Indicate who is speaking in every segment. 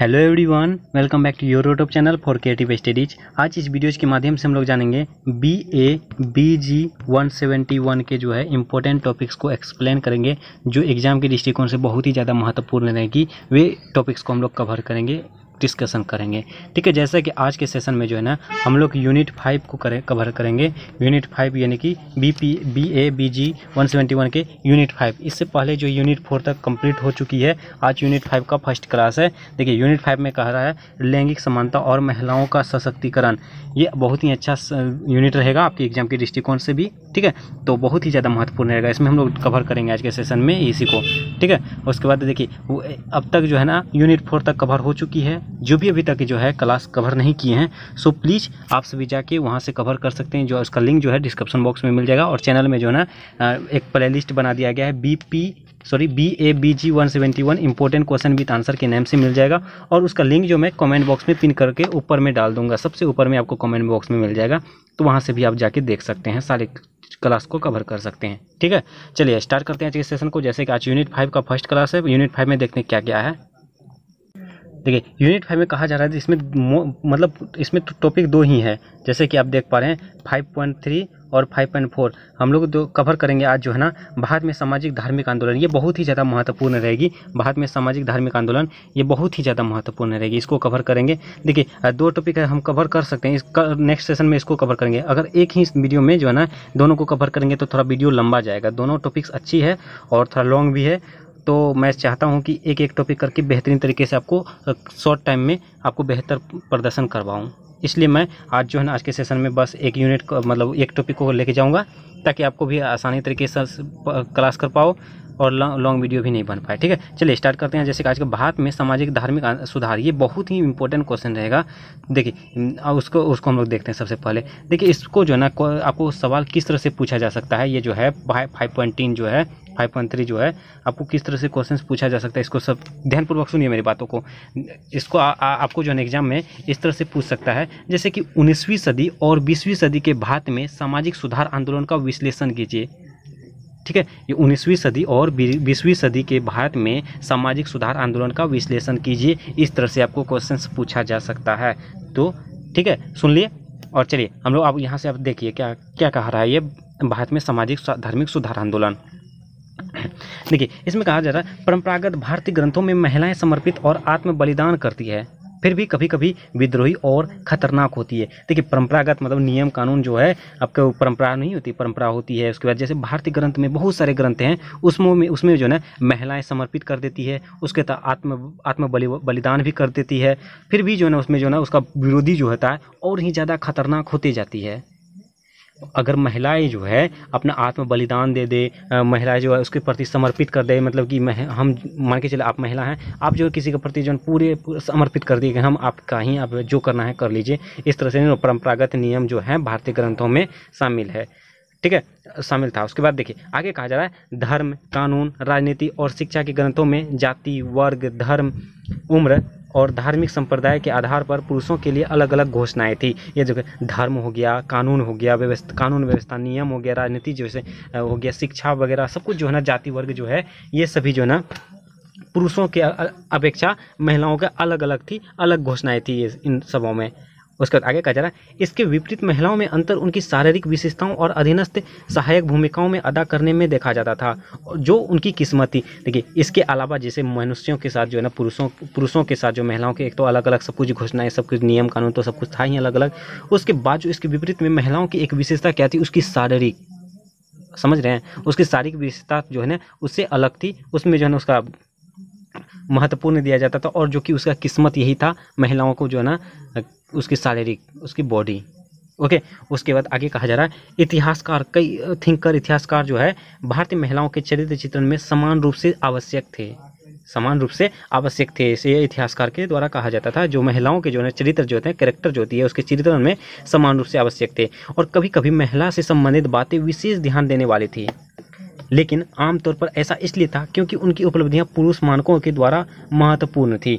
Speaker 1: hello everyone welcome back to your YouTube channel for creative studies आज इस videos के माध्यम से हम लोग जानेंगे B A B G one seventy one के जो है इंपॉर्टेंट टॉपिक्स को एक्सप्लेन करेंगे जो एग्जाम के दृष्टिकोण से बहुत ही ज़्यादा महत्वपूर्ण रहेगी वे टॉपिक्स को हम लोग कवर करेंगे डिस्कशन करेंगे ठीक है जैसा कि आज के सेशन में जो है ना हम लोग यूनिट फाइव को करें कवर करेंगे यूनिट फाइव यानी कि B P B A B G one seventy one के यूनिट फाइव इससे पहले जो यूनिट फोर तक कंप्लीट हो चुकी है आज यूनिट फाइव का फर्स्ट क्लास है देखिए यूनिट फाइव में कह रहा है लैंगिक समानता और महिलाओं का सशक्तिकरण ये बहुत ही अच्छा यूनिट रहेगा आपके एग्जाम के दृष्टिकोण से भी ठीक है तो बहुत ही ज़्यादा महत्वपूर्ण रहेगा इसमें हम लोग कवर करेंगे आज के सेशन में इसी को ठीक है उसके बाद देखिए अब तक जो है ना यूनिट फोर तक कवर हो चुकी है जो भी अभी तक जो है क्लास कवर नहीं किए हैं सो प्लीज़ आप सभी जाके वहाँ से कवर कर सकते हैं जो उसका लिंक जो है डिस्क्रिप्शन बॉक्स में मिल जाएगा और चैनल में जो है ना एक प्ले लिस्ट बना दिया गया है B P sorry B A B G one seventy one important question with answer के नाम से मिल जाएगा और उसका लिंक जो मैं कमेंट बॉक्स में पिन करके ऊपर में डाल दूंगा सबसे ऊपर में आपको कमेंट बॉक्स में मिल जाएगा तो वहाँ से भी आप जाके देख सकते हैं सारे क्लास को कवर कर सकते हैं ठीक है चलिए स्टार्ट करते हैं आज के सेशन को जैसे कि आज यूनिट फाइव का फर्स्ट क्लास है यूनिट फाइव में देखने क्या क्या है देखिए यूनिट फाइव में कहा जा रहा है इसमें मतलब इसमें टॉपिक तो दो ही है जैसे कि आप देख पा रहे हैं फाइव पॉइंट थ्री और 5.4 हम लोग कवर करेंगे आज जो है ना भारत में सामाजिक धार्मिक आंदोलन ये बहुत ही ज़्यादा महत्वपूर्ण रहेगी भारत में सामाजिक धार्मिक आंदोलन ये बहुत ही ज़्यादा महत्वपूर्ण रहेगी इसको कवर करेंगे देखिए दो टॉपिक हम कवर कर सकते हैं इस नेक्स्ट सेशन में इसको कवर करेंगे अगर एक ही वीडियो में जो है ना दोनों को कवर करेंगे तो थोड़ा वीडियो लंबा जाएगा दोनों टॉपिक्स अच्छी है और थोड़ा लॉन्ग भी है तो मैं चाहता हूँ कि एक एक टॉपिक करके बेहतरीन तरीके से आपको शॉर्ट टाइम में आपको बेहतर प्रदर्शन करवाऊँ इसलिए मैं आज जो है ना आज के सेशन में बस एक यूनिट को मतलब एक टॉपिक को लेके जाऊँगा ताकि आपको भी आसानी तरीके से क्लास कर पाओ और लॉन्ग वीडियो भी नहीं बन पाए ठीक है चलिए स्टार्ट करते हैं जैसे कि आज के भारत में सामाजिक धार्मिक सुधार ये बहुत ही इंपॉर्टेंट क्वेश्चन रहेगा देखिए उसको उसको हम लोग देखते हैं सबसे पहले देखिए इसको जो है ना आपको सवाल किस तरह से पूछा जा सकता है ये जो है फाइव पॉइंट तीन जो है फाइव पॉइंट थ्री जो है आपको किस तरह से क्वेश्चन पूछा जा सकता है इसको सब ध्यानपूर्वक सुनिए मेरी बातों को इसको आ, आ, आपको जो है एग्जाम में इस तरह से पूछ सकता है जैसे कि उन्नीसवीं सदी और बीसवीं सदी के भारत में सामाजिक सुधार आंदोलन का विश्लेषण कीजिए ठीक है ये उन्नीसवीं सदी और बीसवीं सदी के भारत में सामाजिक सुधार आंदोलन का विश्लेषण कीजिए इस तरह से आपको क्वेश्चन पूछा जा सकता है तो ठीक है सुन लिए और चलिए हम लोग अब यहाँ से आप देखिए क्या क्या कह रहा है ये भारत में सामाजिक धार्मिक सुधार आंदोलन देखिए इसमें कहा जा रहा है परंपरागत भारतीय ग्रंथों में महिलाएं समर्पित और आत्म बलिदान करती है फिर भी कभी कभी विद्रोही और खतरनाक होती है देखिए परंपरागत मतलब नियम कानून जो है आपके परंपरा नहीं होती परंपरा होती है उसके बाद जैसे भारतीय ग्रंथ में बहुत सारे ग्रंथ हैं उसमें में उसमें जो है ना महिलाएं समर्पित कर देती है उसके तहत आत्म आत्म बलि बलिदान भी कर देती है फिर भी जो है ना उसमें जो है ना उसका विरोधी जो होता है और ही ज़्यादा खतरनाक होती जाती है अगर महिलाएं जो है अपना आत्म बलिदान दे दे महिलाएं जो है उसके प्रति समर्पित कर दे मतलब कि हम मान के चले आप महिला हैं आप जो है किसी के प्रति जो पूरे समर्पित कर दिए कि हम आपका ही आप जो करना है कर लीजिए इस तरह से परंपरागत नियम जो है भारतीय ग्रंथों में शामिल है ठीक है शामिल था उसके बाद देखिए आगे कहा जा रहा है धर्म कानून राजनीति और शिक्षा के ग्रंथों में जाति वर्ग धर्म उम्र और धार्मिक संप्रदाय के आधार पर पुरुषों के लिए अलग अलग घोषणाएं थी ये जो धर्म हो गया कानून हो गया व्यवस्था कानून व्यवस्था नियम हो गया राजनीति जैसे हो गया शिक्षा वगैरह सब कुछ जो है ना जाति वर्ग जो है ये सभी जो है ना पुरुषों के अपेक्षा महिलाओं के अलग अलग थी अलग घोषणाएं थी इन सबों में उसके बाद आगे कहा जा रहा है इसके विपरीत महिलाओं में अंतर उनकी शारीरिक विशेषताओं और अधीनस्थ सहायक भूमिकाओं में अदा करने में देखा जाता था जो उनकी किस्मत थी देखिए इसके अलावा जैसे मनुष्यों के साथ जो है ना पुरुषों पुरुषों के साथ जो महिलाओं के एक तो अलग अलग सब कुछ घोषणाएं सब कुछ नियम कानून तो सब कुछ था ही अलग अलग उसके बाद जो इसके विपरीत में महिलाओं की एक विशेषता क्या थी उसकी शारीरिक समझ रहे हैं उसकी शारीरिक विशेषता जो है ना उससे अलग थी उसमें जो है ना उसका महत्वपूर्ण दिया जाता था और जो कि उसका किस्मत यही था महिलाओं को जो है ना उसकी शारीरिक उसकी बॉडी ओके उसके बाद आगे कहा जा रहा है इतिहासकार कई थिंकर इतिहासकार जो है भारतीय महिलाओं के चरित्र चित्रण में समान रूप से आवश्यक थे समान रूप से आवश्यक थे इसे इतिहासकार के द्वारा कहा जाता था जो महिलाओं के जो है चरित्र जो होते हैं कैरेक्टर जो होती है उसके चरित्रण में समान रूप से आवश्यक थे और कभी कभी महिला से संबंधित बातें विशेष ध्यान देने वाली थी लेकिन आमतौर पर ऐसा इसलिए था क्योंकि उनकी उपलब्धियाँ पुरुष मानकों के द्वारा महत्वपूर्ण थी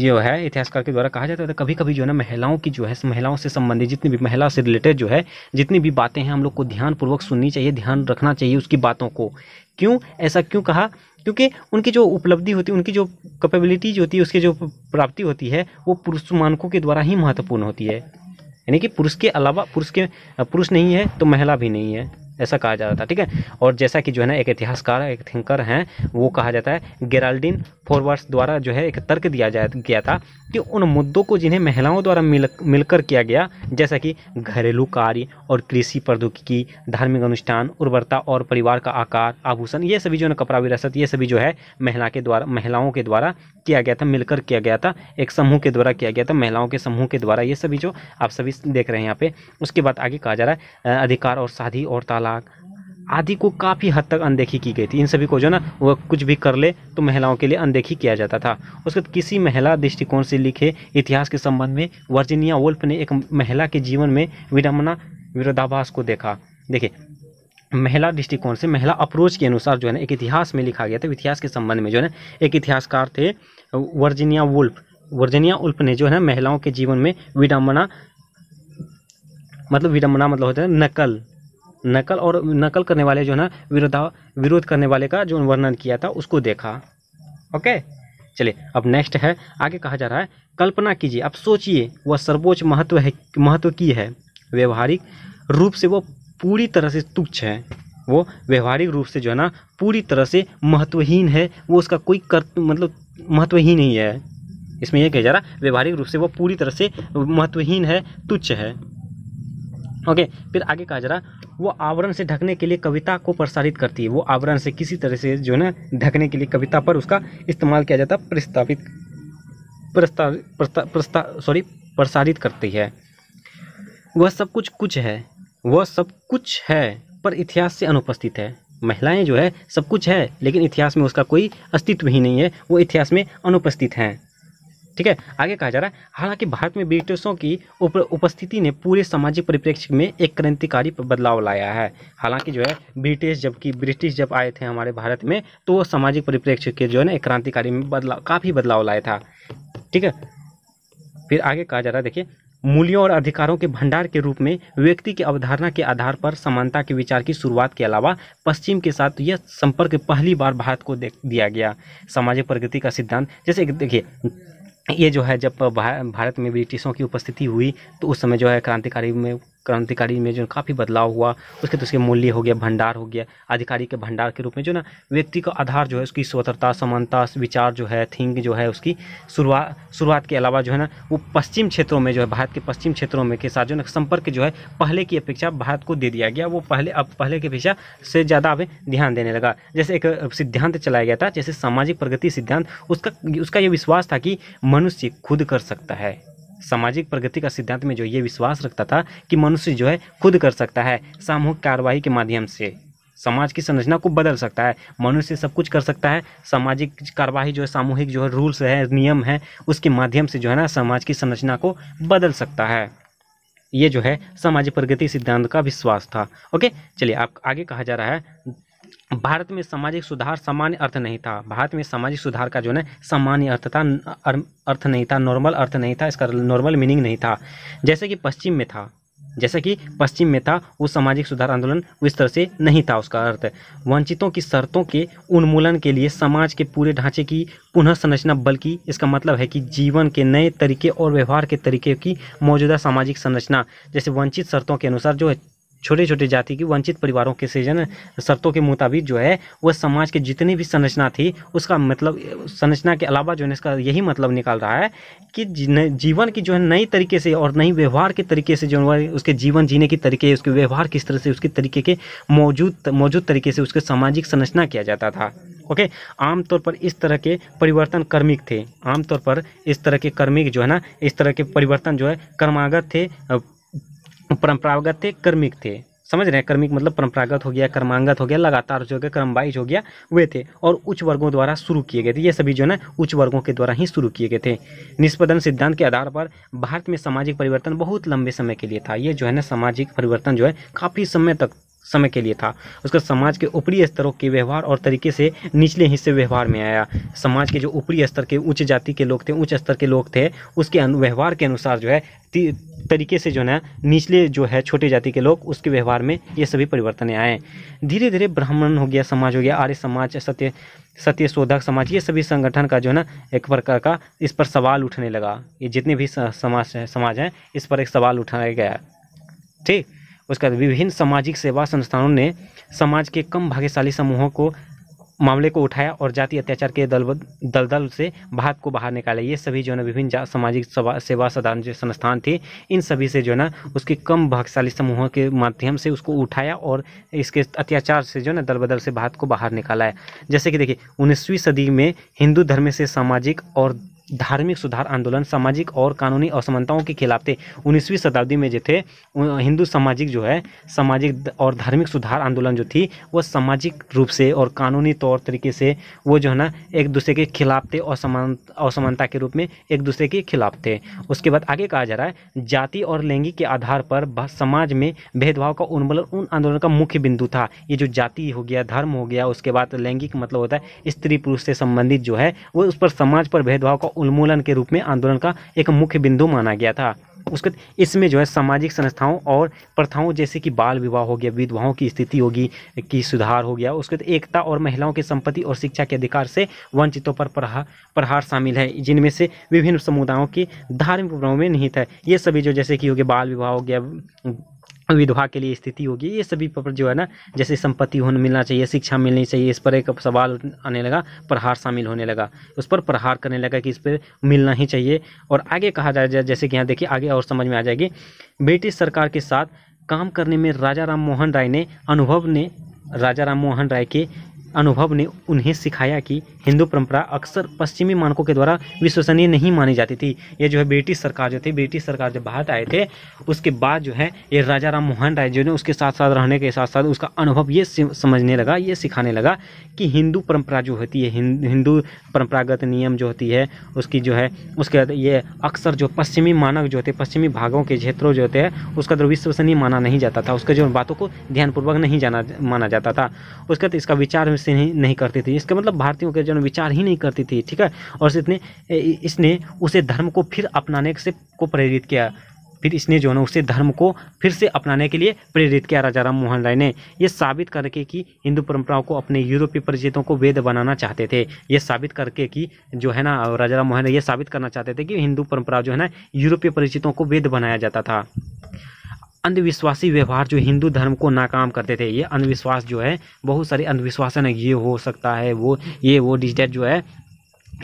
Speaker 1: जो है इतिहासकार के द्वारा कहा जाता था कभी कभी जो है ना महिलाओं की जो है महिलाओं से संबंधित जितनी भी महिला से रिलेटेड जो है जितनी भी बातें हैं हम लोग को ध्यानपूर्वक सुननी चाहिए ध्यान रखना चाहिए उसकी बातों को क्यों ऐसा क्यों कहा क्योंकि उनकी जो उपलब्धि होती है उनकी जो कैपेबिलिटी जो होती है उसकी जो प्राप्ति होती है वो पुरुष मानकों के द्वारा ही महत्वपूर्ण होती है यानी कि पुरुष के अलावा पुरुष के पुरुष नहीं है तो महिला भी नहीं है ऐसा कहा जाता है ठीक है और जैसा कि जो है ना एक इतिहासकार एक थिंकर हैं वो कहा जाता है गेराल्डिन फोरवर्स द्वारा जो है एक तर्क दिया जा गया था कि उन मुद्दों को जिन्हें महिलाओं द्वारा मिल मिलकर किया गया जैसा कि घरेलू कार्य और कृषि प्रौद्योगिकी धार्मिक अनुष्ठान उर्वरता और परिवार का आकार आभूषण ये सभी जो है कपड़ा विरासत ये सभी जो है महिला के द्वारा महिलाओं के द्वारा किया गया था मिलकर किया गया था एक समूह के द्वारा किया गया था महिलाओं के समूह के द्वारा ये सभी जो आप सभी देख रहे हैं यहाँ पे उसके बाद आगे कहा जा रहा है अधिकार और शादी और तालाक आदि को काफ़ी हद तक अनदेखी की गई थी इन सभी को जो ना वह कुछ भी कर ले तो महिलाओं के लिए अनदेखी किया जाता था उसके बाद किसी महिला दृष्टिकोण से लिखे इतिहास के संबंध में वर्जिनिया वुल्फ ने एक महिला के जीवन में विडम्बना विरोधाभास को देखा देखिए महिला दृष्टिकोण से महिला अप्रोच के अनुसार जो है ना एक इतिहास में लिखा गया था इतिहास के संबंध में जो है ना एक इतिहासकार थे वर्जिनिया वुल्फ वर्जिनिया उल्फ ने जो है ना महिलाओं के जीवन में विडम्बना मतलब विडम्बना मतलब होता है नकल नकल और नकल करने वाले जो है ना विरोधा विरोध करने वाले का जो वर्णन किया था उसको देखा ओके चलिए अब नेक्स्ट है आगे कहा जा रहा है कल्पना कीजिए अब सोचिए वह सर्वोच्च महत्व है महत्व की है व्यवहारिक रूप से वो पूरी तरह से तुच्छ है वो व्यवहारिक रूप से जो है ना पूरी तरह से महत्वहीन है वो उसका कोई कर मतलब महत्व ही नहीं है इसमें यह कहा जा रहा व्यवहारिक रूप से वो पूरी तरह से महत्वहीन है तुच्छ है ओके फिर आगे कहा जा रहा वो आवरण से ढकने के लिए कविता को प्रसारित करती है वो आवरण से किसी तरह से जो है ना ढकने के लिए कविता पर उसका इस्तेमाल किया जाता है प्रस्तावित प्रस्ताव प्रस्ता सॉरी प्रसारित करती है वह सब कुछ कुछ है वह सब कुछ है पर इतिहास से अनुपस्थित है महिलाएं जो है सब कुछ है लेकिन इतिहास में उसका कोई अस्तित्व ही नहीं है वो इतिहास में अनुपस्थित हैं ठीक है आगे कहा जा रहा है हालांकि भारत में ब्रिटिशों की उप उपस्थिति ने पूरे सामाजिक परिप्रेक्ष्य में एक क्रांतिकारी बदलाव लाया है हालांकि जो है ब्रिटिश जबकि ब्रिटिश जब आए थे हमारे भारत में तो वो सामाजिक परिप्रेक्ष्य के जो है ना एक क्रांतिकारी में बदलाव काफ़ी बदलाव लाया था ठीक है फिर आगे कहा जा रहा है देखिए मूल्यों और अधिकारों के भंडार के रूप में व्यक्ति की अवधारणा के आधार पर समानता के विचार की शुरुआत के अलावा पश्चिम के साथ यह संपर्क पहली बार भारत को दिया गया सामाजिक प्रगति का सिद्धांत जैसे देखिए ये जो है जब भारत में ब्रिटिशों की उपस्थिति हुई तो उस समय जो है क्रांतिकारी में क्रांतिकारी में जो काफ़ी बदलाव हुआ उसके तो उसके मूल्य हो गया भंडार हो गया अधिकारी के भंडार के रूप में जो ना व्यक्ति का आधार जो है उसकी स्वतंत्रता समानता विचार जो है थिंक जो है उसकी शुरुआत शुरुआत के अलावा जो है ना वो पश्चिम क्षेत्रों में जो है भारत के पश्चिम क्षेत्रों में के साथ जो ना संपर्क जो है पहले की अपेक्षा भारत को दे दिया गया वो पहले अब पहले की अपेक्षा से ज़्यादा अब ध्यान देने लगा जैसे एक सिद्धांत चलाया गया था जैसे सामाजिक प्रगति सिद्धांत उसका उसका यह विश्वास था कि मनुष्य खुद कर सकता है सामाजिक प्रगति का सिद्धांत में जो ये विश्वास रखता था कि मनुष्य जो है खुद कर सकता है सामूहिक कार्यवाही के माध्यम से समाज की संरचना को बदल सकता है मनुष्य सब कुछ कर सकता है सामाजिक कार्यवाही जो है सामूहिक जो है रूल्स है नियम है उसके माध्यम से जो है ना समाज की संरचना को बदल सकता है ये जो है सामाजिक प्रगति सिद्धांत का विश्वास था ओके चलिए आप आगे कहा जा रहा है भारत में सामाजिक सुधार सामान्य अर्थ नहीं था भारत में सामाजिक सुधार का जो है सामान्य अर्थ था अर्थ नहीं था नॉर्मल अर्थ नहीं था इसका नॉर्मल मीनिंग नहीं था जैसे कि पश्चिम में था जैसे कि पश्चिम में था वो सामाजिक सुधार आंदोलन उस तरह से नहीं था उसका अर्थ वंचितों की शर्तों के उन्मूलन के लिए समाज के पूरे ढांचे की पुनः संरचना बल्कि इसका मतलब है कि जीवन के नए तरीके और व्यवहार के तरीके की मौजूदा सामाजिक संरचना जैसे वंचित शर्तों के अनुसार जो है छोटे छोटे जाति की वंचित परिवारों के सृजन शर्तों के मुताबिक जो है वह समाज के जितनी भी संरचना थी उसका मतलब संरचना के अलावा जो है इसका यही मतलब निकाल रहा है कि जीवन की जो है नई तरीके से और नई व्यवहार के तरीके से जो है उसके जीवन जीने के तरीके उसके व्यवहार किस तरह से उसके तरीके के मौजूद मौजूद तरीके से उसके सामाजिक संरचना किया जाता था ओके आमतौर पर इस तरह के परिवर्तन कर्मिक थे आमतौर पर इस तरह के कर्मिक जो है ना इस तरह के परिवर्तन जो है कर्मागत थे परंपरागत थे कर्मिक थे समझ रहे हैं कर्मिक मतलब परंपरागत हो गया कर्मांगत हो गया लगातार जो गया क्रमवाइज हो गया वे थे और उच्च वर्गों द्वारा शुरू किए गए थे ये सभी जो है ना उच्च वर्गों के द्वारा ही शुरू किए गए थे निष्पदन सिद्धांत के आधार पर भारत में सामाजिक परिवर्तन बहुत लंबे समय के लिए था ये जो है ना सामाजिक परिवर्तन जो है काफ़ी समय तक समय के लिए था उसका समाज के ऊपरी स्तरों के व्यवहार और तरीके से निचले हिस्से व्यवहार में आया समाज के जो ऊपरी स्तर के उच्च जाति के लोग थे उच्च स्तर के लोग थे उसके व्यवहार के अनुसार जो है तरीके से जो है निचले जो है छोटे जाति के लोग उसके व्यवहार में ये सभी परिवर्तन आए धीरे धीरे ब्राह्मण हो गया समाज हो गया आर्य समाज सत्य सत्य शोधक समाज ये सभी संगठन का जो है ना एक प्रकार का इस पर सवाल उठने लगा ये जितने भी समाज समाज हैं इस पर एक सवाल उठाया गया ठीक उसके बाद विभिन्न सामाजिक सेवा संस्थानों ने समाज के कम भाग्यशाली समूहों को मामले को उठाया और जाति अत्याचार के दल दलदल से भारत को बाहर निकाला ये सभी जो है ना विभिन्न सामाजिक सेवा साधारण जो संस्थान थे इन सभी से जो है ना उसके कम भाग्यशाली समूहों के माध्यम से उसको उठाया और इसके अत्याचार से जो है ना दल बदल से भारत को बाहर निकाला है जैसे कि देखिए उन्नीसवीं सदी में हिंदू धर्म से सामाजिक और धार्मिक सुधार आंदोलन सामाजिक और कानूनी असमानताओं के खिलाफ थे उन्नीसवीं शताब्दी में जो थे हिंदू सामाजिक जो है सामाजिक और धार्मिक सुधार आंदोलन जो थी वो सामाजिक रूप से और कानूनी तौर तरीके से वो जो है ना एक दूसरे के खिलाफ थे असमान असमानता के रूप में एक दूसरे के खिलाफ थे उसके बाद आगे कहा जा रहा है जाति और लैंगिक के आधार पर समाज में भेदभाव का उन्मूलन उन आंदोलन का मुख्य बिंदु था ये जो जाति हो गया धर्म हो गया उसके बाद लैंगिक मतलब होता है स्त्री पुरुष से संबंधित जो है वो उस पर समाज पर भेदभाव का उन्मूलन के रूप में आंदोलन का एक मुख्य बिंदु माना गया था उसके इसमें जो है सामाजिक संस्थाओं और प्रथाओं जैसे कि बाल विवाह हो गया विधवाओं की स्थिति होगी कि सुधार हो गया उसके एकता और महिलाओं की संपत्ति और शिक्षा के अधिकार से वंचितों पर प्रहार प्रहार शामिल है जिनमें से विभिन्न समुदायों की धार्मिक प्रभाव में निहित है ये सभी जो जैसे कि हो गया बाल विवाह हो गया विधवा के लिए स्थिति होगी ये सभी पर जो है ना जैसे संपत्ति होने मिलना चाहिए शिक्षा मिलनी चाहिए इस पर एक सवाल आने लगा प्रहार शामिल होने लगा उस पर प्रहार करने लगा कि इस पर मिलना ही चाहिए और आगे कहा जाए जैसे कि यहाँ देखिए आगे और समझ में आ जाएगी ब्रिटिश सरकार के साथ काम करने में राजा राम मोहन राय ने अनुभव ने राजा राम मोहन राय के अनुभव ने उन्हें सिखाया कि हिंदू परंपरा अक्सर पश्चिमी मानकों के द्वारा विश्वसनीय नहीं मानी जाती थी ये जो है ब्रिटिश सरकार जो थी ब्रिटिश सरकार जब भारत आए थे उसके बाद जो है ये राजा राम मोहन राय जो ने उसके साथ साथ रहने के साथ साथ उसका अनुभव ये समझने लगा ये सिखाने लगा कि हिंदू परम्परा जो होती है हिंदू परंपरागत नियम जो होती है उसकी जो है उसके ये अक्सर जो पश्चिमी मानक जो होते पश्चिमी भागों के क्षेत्रों जो होते हैं उसका विश्वसनीय माना नहीं जाता था उसके जो बातों को ध्यानपूर्वक नहीं जाना माना जाता था उसके बाद इसका विचार से नहीं, नहीं करती थी इसका मतलब भारतीयों के जन विचार ही नहीं करती थी ठीक है और इसने इसने उसे धर्म को फिर अपनाने से को प्रेरित किया फिर इसने जो है ना उसे धर्म को फिर से अपनाने के लिए प्रेरित किया राजा राम मोहन राय ने यह साबित करके कि हिंदू परंपराओं को अपने यूरोपीय परिचितों को वेद बनाना चाहते थे ये साबित करके कि जो है ना राजा राम मोहन राय ये साबित करना चाहते थे कि हिंदू परंपरा जो है ना यूरोपीय परिचितों को वेद बनाया जाता था अंधविश्वासी व्यवहार जो हिंदू धर्म को नाकाम करते थे ये अंधविश्वास जो है बहुत सारे अंधविश्वासन है ये हो सकता है वो ये वो डिजिटल जो है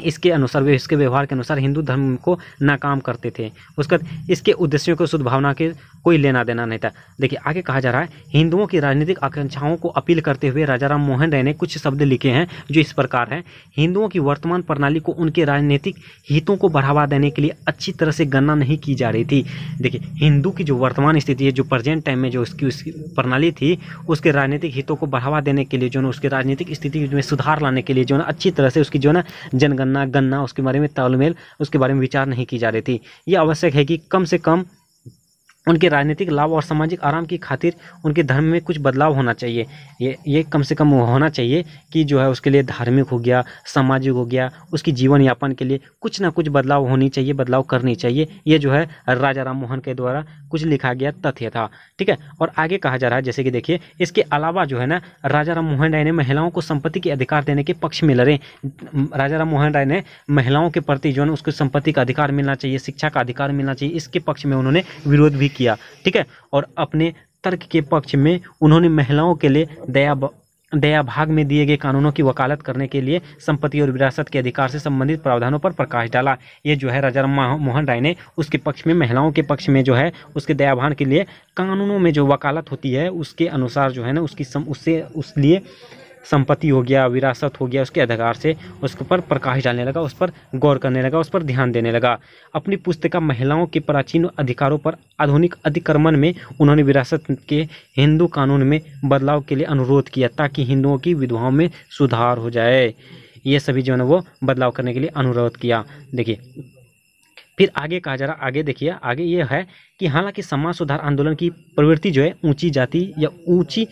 Speaker 1: इसके अनुसार वे इसके व्यवहार के अनुसार हिंदू धर्म को नाकाम करते थे उसके इसके उद्देश्यों को शुद्ध भावना के कोई लेना देना नहीं था देखिए आगे कहा जा रहा है हिंदुओं की राजनीतिक आकांक्षाओं को अपील करते हुए राजा राम मोहन राय ने कुछ शब्द लिखे हैं जो इस प्रकार हैं हिंदुओं की वर्तमान प्रणाली को उनके राजनीतिक हितों को बढ़ावा देने के लिए अच्छी तरह से गणना नहीं की जा रही थी देखिए हिंदू की जो वर्तमान स्थिति है जो प्रजेंट टाइम में जो उसकी उसकी प्रणाली थी उसके राजनीतिक हितों को बढ़ावा देने के लिए जो है उसके राजनीतिक स्थिति में सुधार लाने के लिए जो है अच्छी तरह से उसकी जो है ना जनगणना गन्ना गन्ना उसके बारे में तालमेल उसके बारे में विचार नहीं की जा रही थी ये आवश्यक है कि कम से कम उनके राजनीतिक लाभ और सामाजिक आराम की खातिर उनके धर्म में कुछ बदलाव होना चाहिए ये ये कम से कम होना चाहिए कि जो है उसके लिए धार्मिक हो गया सामाजिक हो गया उसकी जीवन यापन के लिए कुछ ना कुछ बदलाव होनी चाहिए बदलाव करनी चाहिए ये जो है राजा राम मोहन के द्वारा कुछ लिखा गया तथ्य था ठीक है और आगे कहा जा रहा है जैसे कि देखिए इसके अलावा जो है ना राजा राम मोहन राय ने महिलाओं को संपत्ति के अधिकार देने के पक्ष में लड़े राजा राम मोहन राय ने महिलाओं के प्रति जो है उसको संपत्ति का अधिकार मिलना चाहिए शिक्षा का अधिकार मिलना चाहिए इसके पक्ष में उन्होंने विरोध भी किया ठीक है और अपने तर्क के पक्ष में उन्होंने महिलाओं के लिए दया दया भाग में दिए गए कानूनों की वकालत करने के लिए संपत्ति और विरासत के अधिकार से संबंधित प्रावधानों पर प्रकाश डाला ये जो है राजा मोहन राय ने उसके पक्ष में महिलाओं के पक्ष में जो है उसके दयाभान के लिए कानूनों में जो वकालत होती है उसके अनुसार जो है ना उसकी सम उससे उस लिए संपत्ति हो गया विरासत हो गया उसके अधिकार से उस पर प्रकाश डालने लगा उस पर गौर करने लगा उस पर ध्यान देने लगा अपनी पुस्तिका महिलाओं के प्राचीन अधिकारों पर आधुनिक अधिक्रमण में उन्होंने विरासत के हिंदू कानून में बदलाव के लिए अनुरोध किया ताकि हिंदुओं की विधवाओं में सुधार हो जाए ये सभी जो है वो बदलाव करने के लिए अनुरोध किया देखिए फिर आगे कहा जा रहा आगे देखिए आगे ये है कि हालांकि समाज सुधार आंदोलन की प्रवृत्ति जो है ऊंची जाति या ऊंची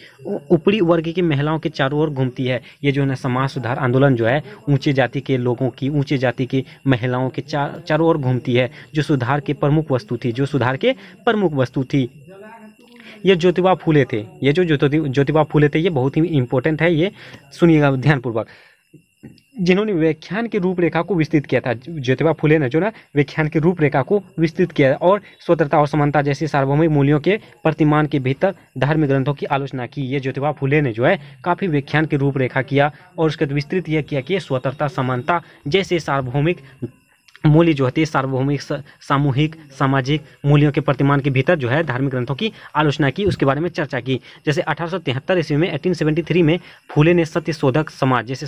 Speaker 1: ऊपरी वर्ग की महिलाओं के चारों ओर घूमती है ये जो है ना समाज सुधार आंदोलन जो है ऊंचे जाति के लोगों की ऊंचे जाति की महिलाओं के चार चारों ओर घूमती है जो सुधार के प्रमुख वस्तु थी जो सुधार के प्रमुख वस्तु थी ये ज्योतिबा फूले थे ये जो ज्योतिबा फूले थे ये बहुत ही इंपॉर्टेंट है ये सुनिएगा ध्यानपूर्वक जिन्होंने व्याख्यान की रूपरेखा को विस्तृत किया था ज्योतिबा फुले ने जो ना व्याख्यान की रूपरेखा को विस्तृत किया और स्वतंत्रता और समानता जैसे सार्वभौमिक मूल्यों के प्रतिमान के भीतर धार्मिक ग्रंथों की आलोचना की ये ज्योतिबा फुले ने जो है काफ़ी व्याख्यान की रूपरेखा किया और उसके विस्तृत यह किया कि स्वतंत्रता समानता जैसे सार्वभौमिक मूल्य जो होती है सार्वभौमिक सामूहिक सामाजिक मूल्यों के प्रतिमान के भीतर जो है धार्मिक ग्रंथों की आलोचना की उसके बारे में चर्चा की जैसे अठारह ईस्वी में 1873 में फूले ने सत्य शोधक समाज जैसे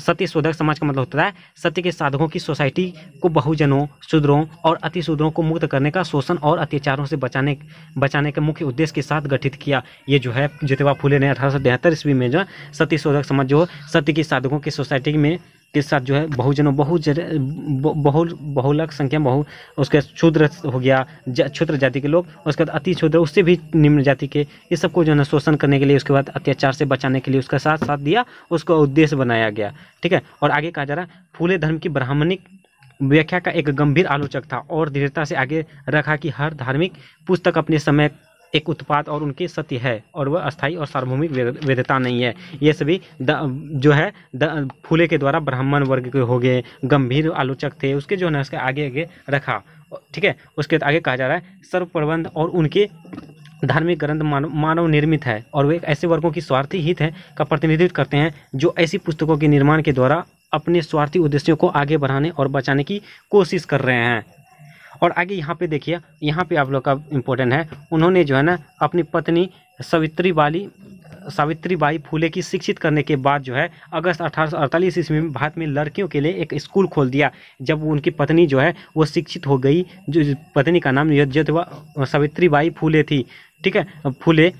Speaker 1: सत्य शोधक समाज का मतलब होता है सत्य के साधकों की सोसाइटी को बहुजनों शूद्रों और शूद्रों को मुक्त करने का शोषण और अत्याचारों से बचाने बचाने के मुख्य उद्देश्य के साथ गठित किया ये जो है ज्योतिबा फूले ने अठारह ईस्वी में जो सत्य शोधक समाज जो सत्य के साधकों की सोसाइटी में के साथ जो है बहुजनों बहु बहुल बहुलक संख्या बहु उसके क्षुद्र हो गया क्षुद्र जा, जाति के लोग उसके बाद अति क्षुद्र उससे भी निम्न जाति के ये सबको जो है शोषण करने के लिए उसके बाद अत्याचार से बचाने के लिए उसका साथ साथ दिया उसको उद्देश्य बनाया गया ठीक है और आगे कहा जा रहा है फूले धर्म की ब्राह्मणिक व्याख्या का एक गंभीर आलोचक था और दृढ़ता से आगे रखा कि हर धार्मिक पुस्तक अपने समय एक उत्पाद और उनकी सत्य है और वह अस्थाई और सार्वभौमिक वेदता नहीं है ये सभी जो है फूले के द्वारा ब्राह्मण वर्ग के हो गए गंभीर आलोचक थे उसके जो है उसके आगे आगे रखा ठीक है उसके आगे कहा जा रहा है सर्वप्रबंध और उनके धार्मिक ग्रंथ मानव निर्मित है और वे ऐसे वर्गों की स्वार्थी हित है का प्रतिनिधित्व करते हैं जो ऐसी पुस्तकों के निर्माण के द्वारा अपने स्वार्थी उद्देश्यों को आगे बढ़ाने और बचाने की कोशिश कर रहे हैं और आगे यहाँ पे देखिए यहाँ पे आप लोग का इम्पोर्टेंट है उन्होंने जो है ना अपनी पत्नी सवित्री बाली सावित्री बाई फूले की शिक्षित करने के बाद जो है अगस्त अठारह ईस्वी में भारत में लड़कियों के लिए एक स्कूल खोल दिया जब उनकी पत्नी जो है वो शिक्षित हो गई जो पत्नी का नाम यज्ञ सावित्री बाई फूले थी ठीक है फूले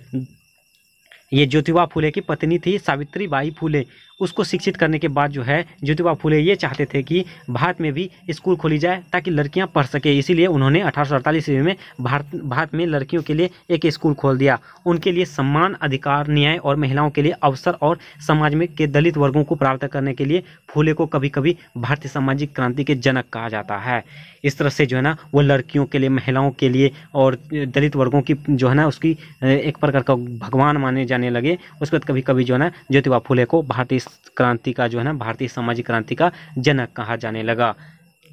Speaker 1: ये ज्योतिबा फूले की पत्नी थी सावित्री बाई फूले उसको शिक्षित करने के बाद जो है ज्योतिबा फूले ये चाहते थे कि भारत में भी स्कूल खोली जाए ताकि लड़कियां पढ़ सके इसीलिए उन्होंने अठारह ईस्वी में भारत भारत में लड़कियों के लिए एक स्कूल खोल दिया उनके लिए सम्मान अधिकार न्याय और महिलाओं के लिए अवसर और समाज में के दलित वर्गों को प्राप्त करने के लिए फूले को कभी कभी भारतीय सामाजिक क्रांति के जनक कहा जाता है इस तरह से जो है ना वो लड़कियों के लिए महिलाओं के लिए और दलित वर्गों की जो है ना उसकी एक प्रकार का भगवान माने जाने जाने लगे उसके बाद कभी कभी जो है ना ज्योतिबा फूले को भारतीय क्रांति का जो है ना भारतीय सामाजिक क्रांति का जनक कहा जाने लगा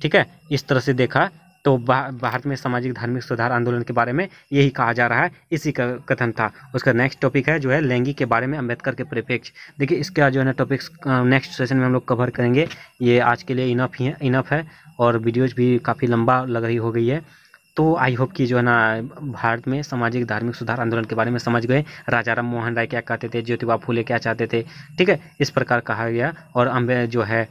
Speaker 1: ठीक है इस तरह से देखा तो भारत में सामाजिक धार्मिक सुधार आंदोलन के बारे में यही कहा जा रहा है इसी का कथन था उसका नेक्स्ट टॉपिक है जो है लैंगिक के बारे में अंबेडकर के परिपेक्ष देखिए इसका जो है ना टॉपिक्स नेक्स्ट सेशन में हम लोग कवर करेंगे ये आज के लिए इनफ ही है इनफ है और वीडियोज़ भी काफ़ी लंबा लग रही हो गई है तो आई होप कि जो है ना भारत में सामाजिक धार्मिक सुधार आंदोलन के बारे में समझ गए राजा राम मोहन राय क्या कहते थे ज्योतिबा फूले क्या चाहते थे ठीक है इस प्रकार कहा गया और अम्बे जो है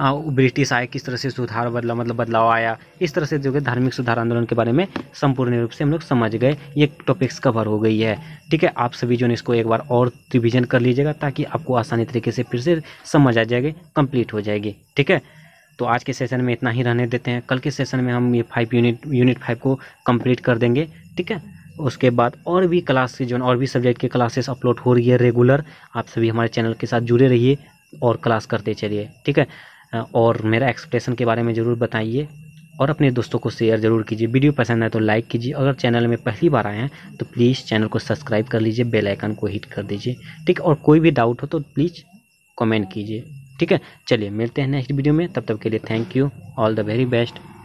Speaker 1: ब्रिटिश आए किस तरह से सुधार बदला मतलब बदलाव आया इस तरह से जो है धार्मिक सुधार आंदोलन के बारे में संपूर्ण रूप से हम लोग समझ गए ये टॉपिक्स कवर हो गई है ठीक है आप सभी जो है इसको एक बार और रिविजन कर लीजिएगा ताकि आपको आसानी तरीके से फिर से समझ आ जाएगी कंप्लीट हो जाएगी ठीक है तो आज के सेशन में इतना ही रहने देते हैं कल के सेशन में हम ये फाइव यूनिट यूनिट फाइव को कंप्लीट कर देंगे ठीक है उसके बाद और भी क्लास जो और भी सब्जेक्ट के क्लासेस अपलोड हो रही है रेगुलर आप सभी हमारे चैनल के साथ जुड़े रहिए और क्लास करते चलिए ठीक है और मेरा एक्सप्रेशन के बारे में ज़रूर बताइए और अपने दोस्तों को शेयर जरूर कीजिए वीडियो पसंद आए तो लाइक कीजिए अगर चैनल में पहली बार आए हैं तो प्लीज़ चैनल को सब्सक्राइब कर लीजिए बेल आइकन को हिट कर दीजिए ठीक और कोई भी डाउट हो तो प्लीज़ कमेंट कीजिए ठीक है चलिए मिलते हैं नेक्स्ट वीडियो में तब तक के लिए thank you all the very best